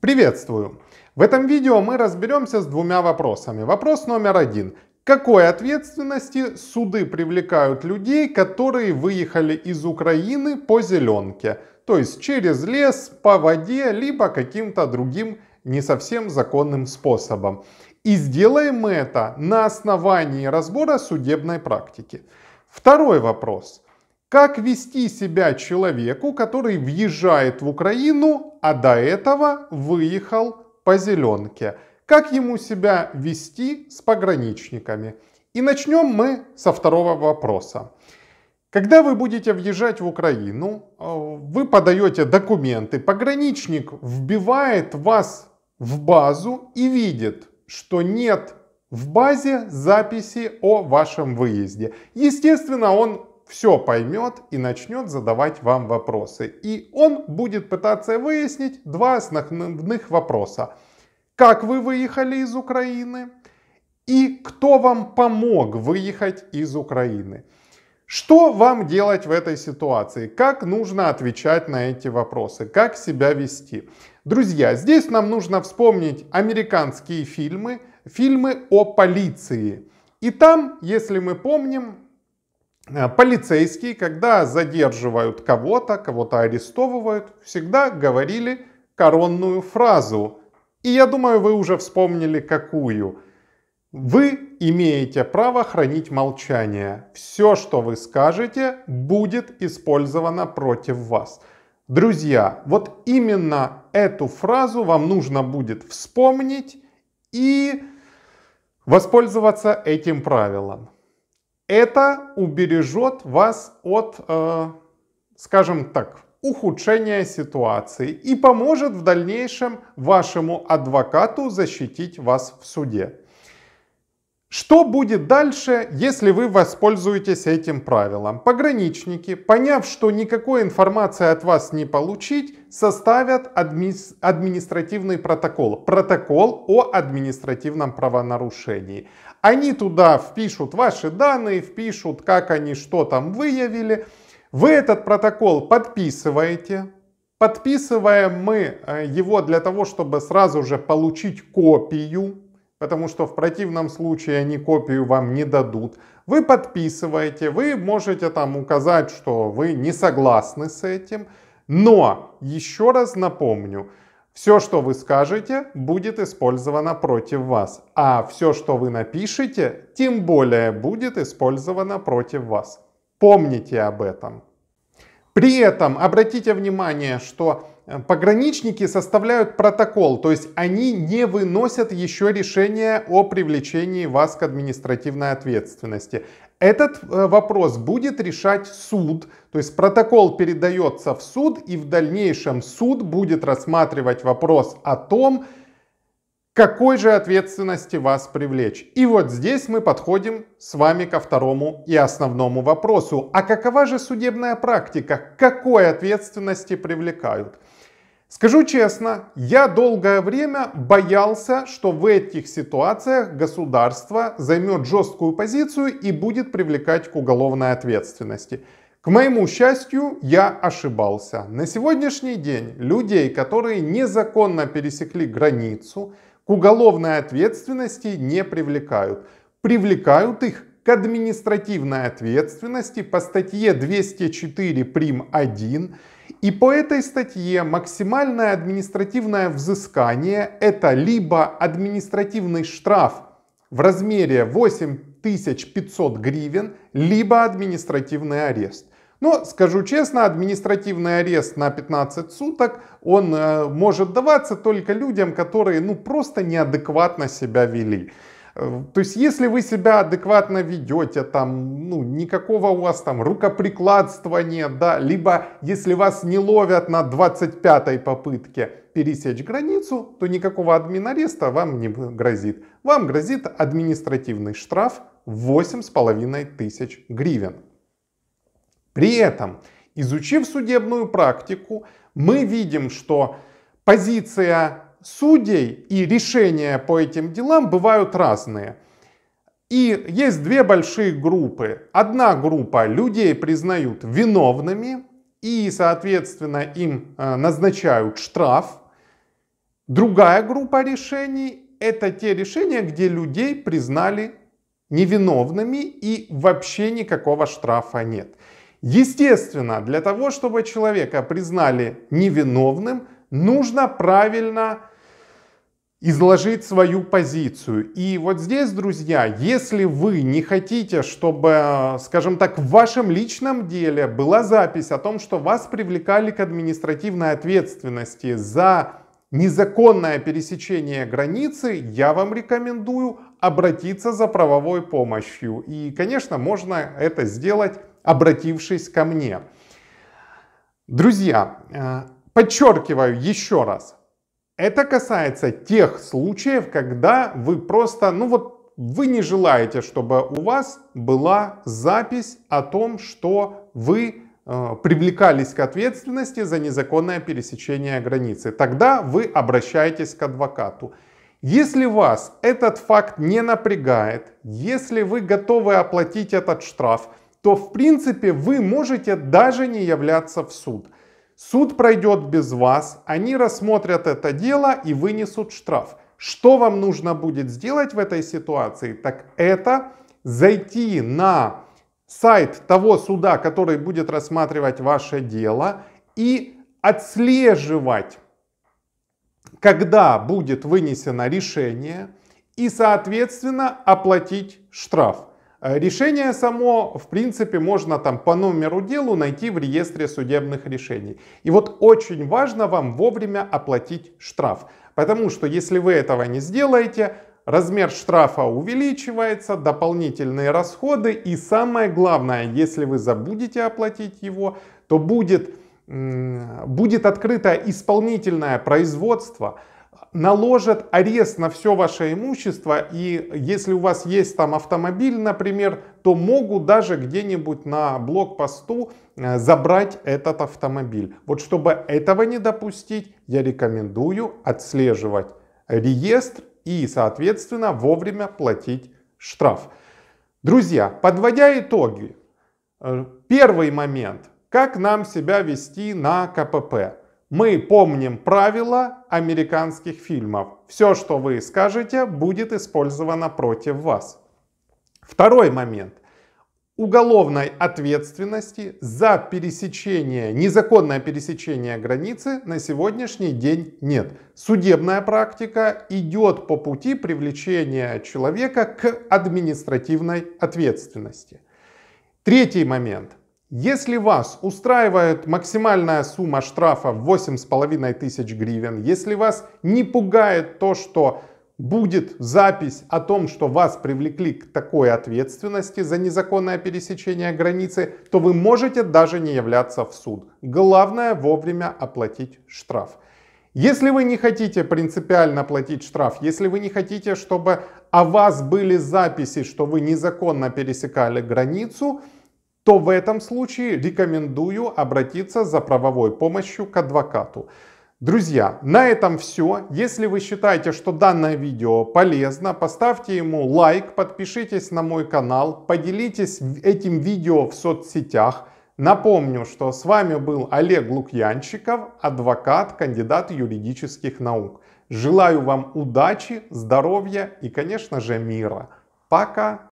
Приветствую! В этом видео мы разберемся с двумя вопросами. Вопрос номер один. Какой ответственности суды привлекают людей, которые выехали из Украины по зеленке, то есть через лес, по воде, либо каким-то другим не совсем законным способом. И сделаем мы это на основании разбора судебной практики. Второй вопрос. Как вести себя человеку, который въезжает в Украину, а до этого выехал по зеленке? Как ему себя вести с пограничниками? И начнем мы со второго вопроса. Когда вы будете въезжать в Украину, э, вы подаете документы, пограничник вбивает вас в базу и видит, что нет в базе записи о вашем выезде. Естественно, он все поймет и начнет задавать вам вопросы. И он будет пытаться выяснить два основных вопроса. Как вы выехали из Украины? И кто вам помог выехать из Украины? Что вам делать в этой ситуации? Как нужно отвечать на эти вопросы? Как себя вести? Друзья, здесь нам нужно вспомнить американские фильмы, фильмы о полиции. И там, если мы помним, Э, полицейские, когда задерживают кого-то, кого-то арестовывают, всегда говорили коронную фразу. И я думаю, вы уже вспомнили какую. Вы имеете право хранить молчание. Все, что вы скажете, будет использовано против вас. Друзья, вот именно эту фразу вам нужно будет вспомнить и воспользоваться этим правилом. Это убережет вас от, э, скажем так, ухудшения ситуации и поможет в дальнейшем вашему адвокату защитить вас в суде. Что будет дальше, если вы воспользуетесь этим правилом? Пограничники, поняв, что никакой информации от вас не получить, составят адми... административный протокол. Протокол о административном правонарушении. Они туда впишут ваши данные, впишут, как они что там выявили. Вы этот протокол подписываете. Подписываем мы э, его для того, чтобы сразу же получить копию, потому что в противном случае они копию вам не дадут. Вы подписываете, вы можете там указать, что вы не согласны с этим. Но, еще раз напомню, все, что вы скажете, будет использовано против вас, а все, что вы напишете, тем более будет использовано против вас. Помните об этом. При этом обратите внимание, что э, пограничники составляют протокол, то есть они не выносят еще решение о привлечении вас к административной ответственности. Этот э, вопрос будет решать суд, то есть протокол передается в суд, и в дальнейшем суд будет рассматривать вопрос о том, какой же ответственности вас привлечь. И вот здесь мы подходим с вами ко второму и основному вопросу. А какова же судебная практика? К какой ответственности привлекают? Скажу честно, я долгое время боялся, что в этих ситуациях государство займет жесткую позицию и будет привлекать к уголовной ответственности. К моему счастью, я ошибался. На сегодняшний день людей, которые незаконно пересекли границу, к уголовной ответственности не привлекают. Привлекают их к административной ответственности по статье 204 прим 1 и по этой статье максимальное административное взыскание – это либо административный штраф в размере 8500 гривен, либо административный арест. Но, скажу честно, административный арест на 15 суток, он э, может даваться только людям, которые ну, просто неадекватно себя вели. То есть, если вы себя адекватно ведете, там, ну, никакого у вас там рукоприкладства нет, да, либо если вас не ловят на 25-й попытке пересечь границу, то никакого админ вам не грозит. Вам грозит административный штраф 8,5 тысяч гривен. При этом, изучив судебную практику, мы видим, что позиция судей и решения по этим делам бывают разные. И есть две большие группы. Одна группа людей признают виновными и, соответственно, им э, назначают штраф. Другая группа решений – это те решения, где людей признали невиновными и вообще никакого штрафа нет. Естественно, для того, чтобы человека признали невиновным, нужно правильно изложить свою позицию. И вот здесь, друзья, если вы не хотите, чтобы, скажем так, в вашем личном деле была запись о том, что вас привлекали к административной ответственности за незаконное пересечение границы, я вам рекомендую обратиться за правовой помощью. И, конечно, можно это сделать, обратившись ко мне. Друзья, э, подчеркиваю еще раз, это касается тех случаев, когда вы просто, ну вот, вы не желаете, чтобы у вас была запись о том, что вы э, привлекались к ответственности за незаконное пересечение границы. Тогда вы обращаетесь к адвокату. Если вас этот факт не напрягает, если вы готовы оплатить этот штраф, то в принципе вы можете даже не являться в суд – Суд пройдет без вас, они рассмотрят это дело и вынесут штраф. Что вам нужно будет сделать в этой ситуации? Так это зайти на сайт того суда, который будет рассматривать ваше дело и отслеживать, когда будет вынесено решение и, соответственно, оплатить штраф. Э, решение само, в принципе, можно там по номеру делу найти в реестре судебных решений. И вот очень важно вам вовремя оплатить штраф, потому что если вы этого не сделаете, размер штрафа увеличивается, дополнительные расходы и самое главное, если вы забудете оплатить его, то будет, будет открыто исполнительное производство, наложат арест на все ваше имущество, и если у вас есть там автомобиль, например, то могут даже где-нибудь на блокпосту э, забрать этот автомобиль. Вот чтобы этого не допустить, я рекомендую отслеживать реестр и, соответственно, вовремя платить штраф. Друзья, подводя итоги, э, первый момент, как нам себя вести на КПП. Мы помним правила американских фильмов. Все, что вы скажете, будет использовано против вас. Второй момент. Уголовной ответственности за пересечение, незаконное пересечение границы на сегодняшний день нет. Судебная практика идет по пути привлечения человека к административной ответственности. Третий момент. Если вас устраивает максимальная сумма штрафа в 8,5 тысяч гривен, если вас не пугает то, что будет запись о том, что вас привлекли к такой ответственности за незаконное пересечение границы, то вы можете даже не являться в суд. Главное вовремя оплатить штраф. Если вы не хотите принципиально платить штраф, если вы не хотите, чтобы о вас были записи, что вы незаконно пересекали границу, то в этом случае рекомендую обратиться за правовой помощью к адвокату. Друзья, на этом все. Если вы считаете, что данное видео полезно, поставьте ему лайк, подпишитесь на мой канал, поделитесь этим видео в соцсетях. Напомню, что с вами был Олег Лукьянчиков, адвокат, кандидат юридических наук. Желаю вам удачи, здоровья и, конечно же, мира. Пока!